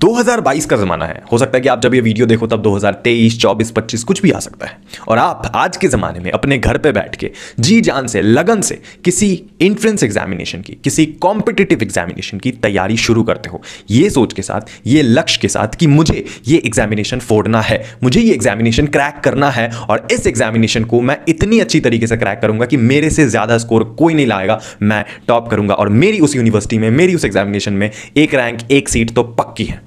2022 का ज़माना है हो सकता है कि आप जब ये वीडियो देखो तब 2023, 24, 25 कुछ भी आ सकता है और आप आज के ज़माने में अपने घर पे बैठ के जी जान से लगन से किसी इंट्रेंस एग्जामिनेशन की किसी कॉम्पिटिटिव एग्जामिनेशन की तैयारी शुरू करते हो ये सोच के साथ ये लक्ष्य के साथ कि मुझे ये एग्जामिनेशन फोड़ना है मुझे ये एग्जामिनेशन क्रैक करना है और इस एग्जामिनेशन को मैं इतनी अच्छी तरीके से क्रैक करूंगा कि मेरे से ज़्यादा स्कोर कोई नहीं लाएगा मैं टॉप करूंगा और मेरी उस यूनिवर्सिटी में मेरी उस एग्जामिनेशन में एक रैंक एक सीट तो पक्की है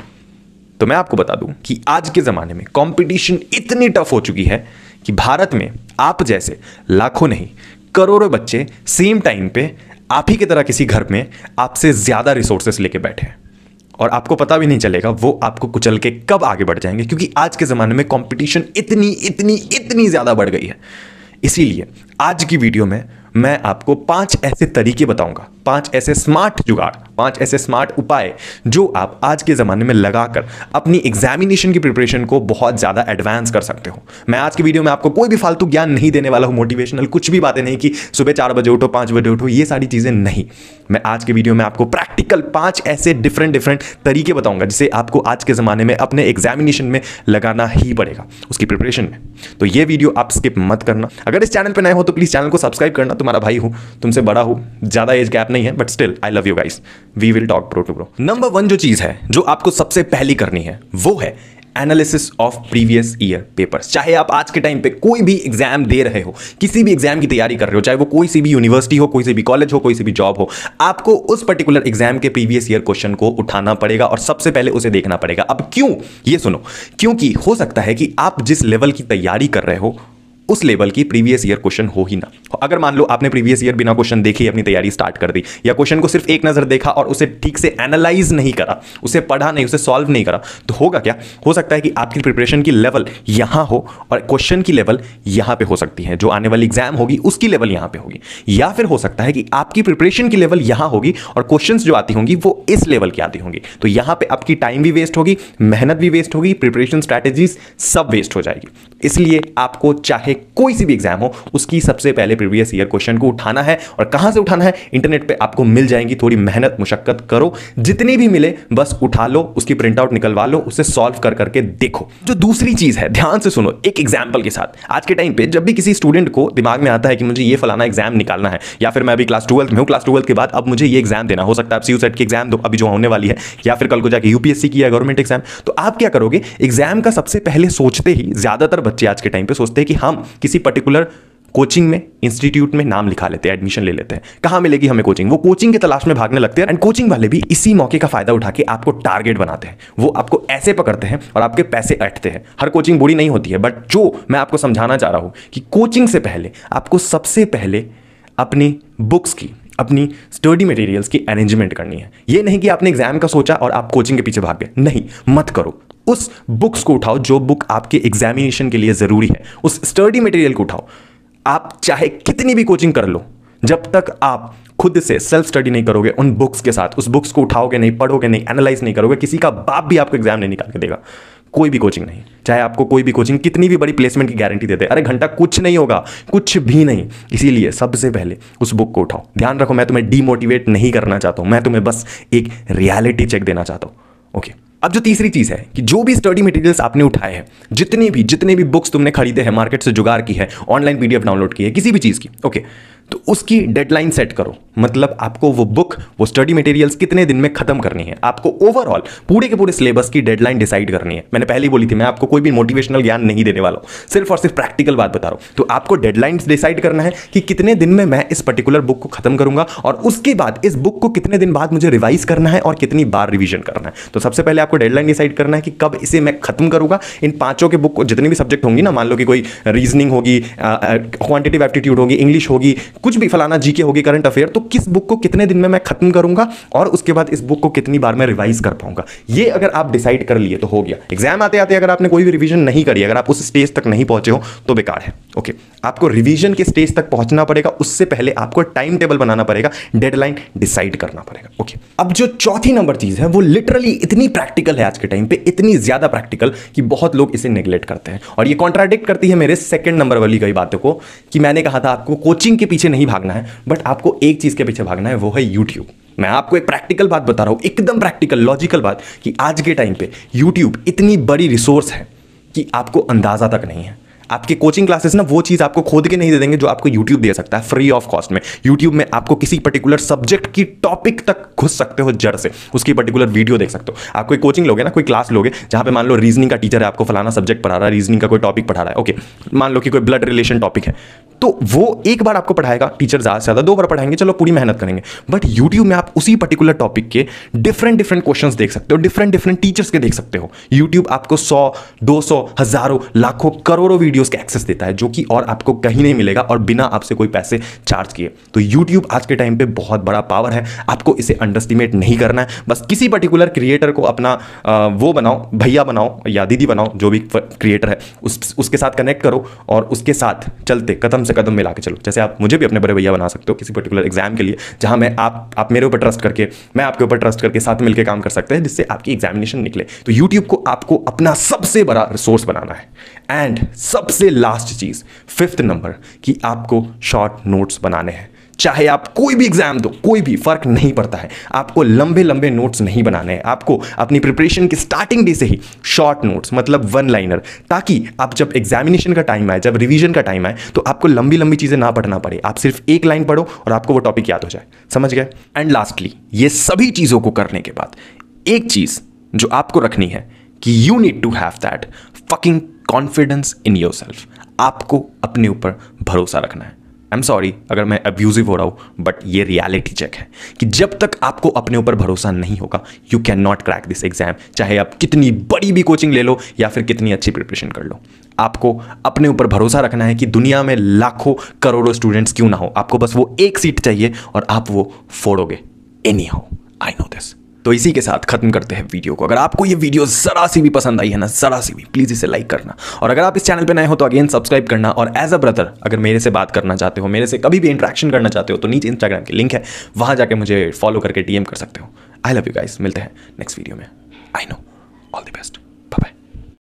तो मैं आपको बता दूं कि आज के ज़माने में कंपटीशन इतनी टफ हो चुकी है कि भारत में आप जैसे लाखों नहीं करोड़ों बच्चे सेम टाइम पे आप ही की तरह किसी घर में आपसे ज़्यादा रिसोर्सेस लेके बैठे हैं और आपको पता भी नहीं चलेगा वो आपको कुचल के कब आगे बढ़ जाएंगे क्योंकि आज के ज़माने में कॉम्पिटिशन इतनी इतनी इतनी ज़्यादा बढ़ गई है इसीलिए आज की वीडियो में मैं आपको पांच ऐसे तरीके बताऊंगा पांच ऐसे स्मार्ट जुगाड़ पांच ऐसे स्मार्ट उपाय जो आप आज के ज़माने में लगाकर अपनी एग्जामिनेशन की प्रिपरेशन को बहुत ज़्यादा एडवांस कर सकते हो मैं आज की वीडियो में आपको कोई भी फालतू ज्ञान नहीं देने वाला हूँ मोटिवेशनल कुछ भी बातें नहीं कि सुबह चार बजे उठो पाँच बजे उठो ये सारी चीज़ें नहीं मैं आज के वीडियो में आपको प्रैक्टिकल पाँच ऐसे डिफरेंट डिफरेंट तरीके बताऊँगा जिसे आपको आज के ज़माने में अपने एग्जामिनेशन में लगाना ही पड़ेगा उसकी प्रिपरेशन में तो ये वीडियो आप स्किप मत करना अगर इस चैनल पर नए हो तो प्लीज़ चैनल को सब्सक्राइब करना तो तुम्हारा भाई हूँ तुमसे बड़ा हूँ ज़्यादा एज गैप नहीं है but still I love you guys we will talk pro to pro number one जो चीज़ है जो आपको सबसे पहली करनी है वो है analysis of previous year papers चाहे आप आज के टाइम पे कोई भी एग्जाम दे रहे हो किसी भी एग्जाम की तैयारी कर रहे हो चाहे वो कोई सी भी यूनिवर्सिटी हो कोई सी भी कॉलेज हो कोई सी भी जॉब हो आपको उस पर्टिकुलर एग्जाम के प्रीवियस ईयर क्वेश्चन को उठाना पड़ेगा और सबसे पहले उसे देखना पड़ेगा अब क्यों ये सुनो क्योंकि हो सकता है कि आप जिस लेवल की तैयारी कर रहे हो उस लेवल की प्रीवियस ईयर क्वेश्चन हो ही ना अगर मान लो आपने प्रीवियस ईयर बिना क्वेश्चन देखे ही अपनी तैयारी स्टार्ट कर दी या क्वेश्चन को सिर्फ एक नज़र देखा और उसे ठीक से एनालाइज नहीं करा उसे पढ़ा नहीं उसे सॉल्व नहीं करा तो होगा क्या हो सकता है कि आपकी प्रिपरेशन की लेवल यहां हो और क्वेश्चन की लेवल यहां पर हो सकती है जो आने वाली एग्जाम होगी उसकी लेवल यहां पर होगी या फिर हो सकता है कि आपकी प्रिपरेशन की लेवल यहां होगी और क्वेश्चन जो आती होंगी वो इस लेवल की आती होंगी तो यहां पर आपकी टाइम भी वेस्ट होगी मेहनत भी वेस्ट होगी प्रिपरेशन स्ट्रैटेजी सब वेस्ट हो जाएगी इसलिए आपको चाहे कोई सी भी एग्जाम हो उसकी सबसे पहले प्रीवियस ईयर क्वेश्चन को उठाना है और कहां से उठाना है इंटरनेट पर आपको मिल जाएंगी थोड़ी मेहनत मुशक्कत करो जितनी भी मिले बस उठा लो उसकी प्रिंट आउट निकलवा लो उसे सॉल्व कर करके देखो जो दूसरी चीज़ है ध्यान से सुनो एक एग्जाम्पल के साथ आज के टाइम पे जब भी किसी स्टूडेंट को दिमाग में आता है कि मुझे ये फलाना एग्जाम निकालना है या फिर मैं अभी क्लास ट्वेल्थ में हूँ क्लास ट्वेल्थ के बाद अब मुझे ये एग्जाम देना हो सकता है सी सेट की एग्जाम दो अभी जो होने वाली है या फिर कल को जाके यूपीएससी की या गवर्नमेंट एग्जाम तो आप क्या करोगे एग्जाम का सबसे पहले सोचते ही ज़्यादातर बच्चे आज के टाइम पर सोचते हैं कि हम किसी पर्टिकुलर कोचिंग में इंस्टीट्यूट में नाम लिखा लेते हैं एडमिशन ले लेते हैं कहाँ मिलेगी हमें कोचिंग वो कोचिंग की तलाश में भागने लगते हैं एंड कोचिंग वाले भी इसी मौके का फायदा उठा के आपको टारगेट बनाते हैं वो आपको ऐसे पकड़ते हैं और आपके पैसे अटते हैं हर कोचिंग बुरी नहीं होती है बट जो मैं आपको समझाना चाह रहा हूँ कि कोचिंग से पहले आपको सबसे पहले अपनी बुक्स की अपनी स्टडी मटेरियल्स की अरेंजमेंट करनी है ये नहीं कि आपने एग्जाम का सोचा और आप कोचिंग के पीछे भाग गए नहीं मत करो उस बुक्स को उठाओ जो बुक आपके एग्जामिनेशन के लिए ज़रूरी है उस स्टडी मटेरियल को उठाओ आप चाहे कितनी भी कोचिंग कर लो जब तक आप खुद से सेल्फ स्टडी नहीं करोगे उन बुक्स के साथ उस बुक्स को उठाओगे नहीं पढ़ोगे नहीं एनालाइज नहीं करोगे किसी का बाप भी आपको एग्जाम नहीं निकाल के देगा कोई भी कोचिंग नहीं चाहे आपको कोई भी कोचिंग कितनी भी बड़ी प्लेसमेंट की गारंटी देते अरे घंटा कुछ नहीं होगा कुछ भी नहीं इसीलिए सबसे पहले उस बुक को उठाओ ध्यान रखो मैं तुम्हें डीमोटिवेट नहीं करना चाहता हूं मैं तुम्हें बस एक रियलिटी चेक देना चाहता हूं ओके okay. अब जो तीसरी चीज़ है कि जो भी स्टडी मटेरियल्स आपने उठाए हैं जितनी भी जितने भी बुक्स तुमने खरीदे हैं मार्केट से जुगाड़ की है ऑनलाइन पीडीएफ डाउनलोड की है किसी भी चीज़ की ओके okay. तो उसकी डेडलाइन सेट करो मतलब आपको वो बुक वो स्टडी मटेरियल्स कितने दिन में खत्म करनी है आपको ओवरऑल पूरे के पूरे सिलेबस की डेडलाइन डिसाइड करनी है मैंने पहले ही बोली थी मैं आपको कोई भी मोटिवेशनल ज्ञान नहीं देने वाला हूँ सिर्फ और सिर्फ प्रैक्टिकल बात बता रहा हूँ तो आपको डेडलाइन डिसाइड करना है कि कितने दिन में मैं इस पर्टिकुलर बुक को खत्म करूंगा और उसके बाद इस बुक को कितने दिन बाद मुझे रिवाइज करना है और कितनी बार रिविजन करना है तो सबसे पहले आपको डेडलाइन डिसाइड करना है कि कब इसे मैं खत्म करूंगा इन पांचों के बुक जितने भी सब्जेक्ट होंगी ना मान लो कि कोई रीजनिंग होगी क्वान्टिटिव एप्टीट्यूड होगी इंग्लिश होगी कुछ भी फलाना जीके होगी करंट अफेयर तो किस बुक को कितने दिन में मैं खत्म करूंगा और उसके बाद इस बुक को कितनी बार मैं रिवाइज कर पाऊंगा ये अगर आप डिसाइड कर लिए तो हो गया एग्जाम आते आते अगर आपने कोई भी रिविजन नहीं करी अगर आप उस स्टेज तक नहीं पहुंचे हो तो बेकार है ओके आपको रिविजन के स्टेज तक पहुंचना पड़ेगा उससे पहले आपको टाइम टेबल बनाना पड़ेगा डेडलाइन डिसाइड करना पड़ेगा ओके अब जो चौथी नंबर चीज है वो लिटरली इतनी प्रैक्टिकल है आज के टाइम पे इतनी ज्यादा प्रैक्टिकल कि बहुत लोग इसे निगलेक्ट करते हैं और ये कॉन्ट्राडिक्ट करती है मेरे सेकेंड नंबर वाली कई बातों को कि मैंने कहा था आपको कोचिंग के पीछे पीछे नहीं भागना है बट आपको एक चीज़ के पीछे भागना है वो है यूट्यूब मैं आपको एक प्रैक्टिकल बात बता रहा हूँ एकदम प्रैक्टिकल लॉजिकल बात कि आज के टाइम पे यूट्यूब इतनी बड़ी रिसोर्स है कि आपको अंदाज़ा तक नहीं है आपके कोचिंग क्लासेस ना वो चीज़ आपको खोद के नहीं दे देंगे जो आपको यूट्यूब दे सकता है फ्री ऑफ कॉस्ट में यूट्यूब में आपको किसी पर्टिकुलर सब्जेक्ट की टॉपिक तक घुस सकते हो जड़ से उसकी पर्टिकुलर वीडियो देख सकते हो आप कोई कोचिंग लोगे ना कोई क्लास लोगे जहाँ पे मान लो रीजनिंग का टीचर है आपको फलाना सब्जेक्ट पढ़ा रहा है रीजनिंग का कोई टॉपिक पढ़ा रहा है ओके मान लो कि कोई ब्लड रिलेशन टॉपिक है तो वो एक बार आपको पढ़ाएगा टीचर ज़्यादा से ज़्यादा दो बार पढ़ाएंगे चलो पूरी मेहनत करेंगे बट यूट्यूब में आप उसी पर्टिकुलर टॉपिक के डिफरेंट डिफरेंट क्वेश्चन देख सकते हो डिफरेंट डिफरेंट टीचर्स के देख सकते हो यूट्यूब आपको सौ दो सौ हज़ारों लाखों करोड़ों वीडियोज़ का एक्सेस देता है जो कि और आपको कहीं नहीं मिलेगा और बिना आपसे कोई पैसे चार्ज किए तो यूट्यूब आज के टाइम पर बहुत बड़ा पावर है आपको इसे अंडरस्टिमेट नहीं करना है बस किसी पर्टिकुलर क्रिएटर को अपना वो बनाओ भैया बनाओ या दीदी बनाओ जो भी क्रिएटर है उस, उसके साथ कनेक्ट करो और उसके साथ चलते कदम से कदम मिला के चलो जैसे आप मुझे भी अपने बड़े भैया बना सकते हो किसी पर्टिकुलर एग्जाम के लिए जहाँ मैं आप आप मेरे ऊपर ट्रस्ट करके मैं आपके ऊपर ट्रस्ट करके साथ मिलकर काम कर सकते हैं जिससे आपकी एग्जामिनेशन निकले तो यूट्यूब को आपको अपना सबसे बड़ा रिसोर्स बनाना है एंड सबसे लास्ट चीज़ फिफ्थ नंबर कि आपको शॉर्ट नोट्स बनाने हैं चाहे आप कोई भी एग्जाम दो कोई भी फर्क नहीं पड़ता है आपको लंबे लंबे नोट्स नहीं बनाने हैं आपको अपनी प्रिपरेशन की स्टार्टिंग डे से ही शॉर्ट नोट्स मतलब वन लाइनर ताकि आप जब एग्जामिनेशन का टाइम आए जब रिविजन का टाइम आए तो आपको लंबी लंबी चीज़ें ना पढ़ना पड़े आप सिर्फ एक लाइन पढ़ो और आपको वो टॉपिक याद हो जाए समझ गए एंड लास्टली ये सभी चीज़ों को करने के बाद एक चीज़ जो आपको रखनी है कि you need to have that fucking confidence in yourself आपको अपने ऊपर भरोसा रखना है आई एम सॉरी अगर मैं अब्यूजिव हो रहा हूँ बट ये रियलिटी चेक है कि जब तक आपको अपने ऊपर भरोसा नहीं होगा you can not crack this exam चाहे आप कितनी बड़ी भी कोचिंग ले लो या फिर कितनी अच्छी प्रिपरेशन कर लो आपको अपने ऊपर भरोसा रखना है कि दुनिया में लाखों करोड़ों स्टूडेंट्स क्यों ना हो आपको बस वो एक सीट चाहिए और आप वो फोड़ोगे एनी हो आई नो दिस तो इसी के साथ खत्म करते हैं वीडियो को अगर आपको ये वीडियो ज़रा सी भी पसंद आई है ना ज़रा सी भी प्लीज़ इसे लाइक करना और अगर आप इस चैनल पर नए हो तो अगेन सब्सक्राइब करना और एज अ ब्रदर अगर मेरे से बात करना चाहते हो मेरे से कभी भी इंट्रैक्शन करना चाहते हो तो नीचे इंस्टाग्राम की लिंक है वहाँ जाकर मुझे फॉलो करके डीएम कर सकते हो आई लव यू गाइस मिलते हैं नेक्स्ट वीडियो में I know all the best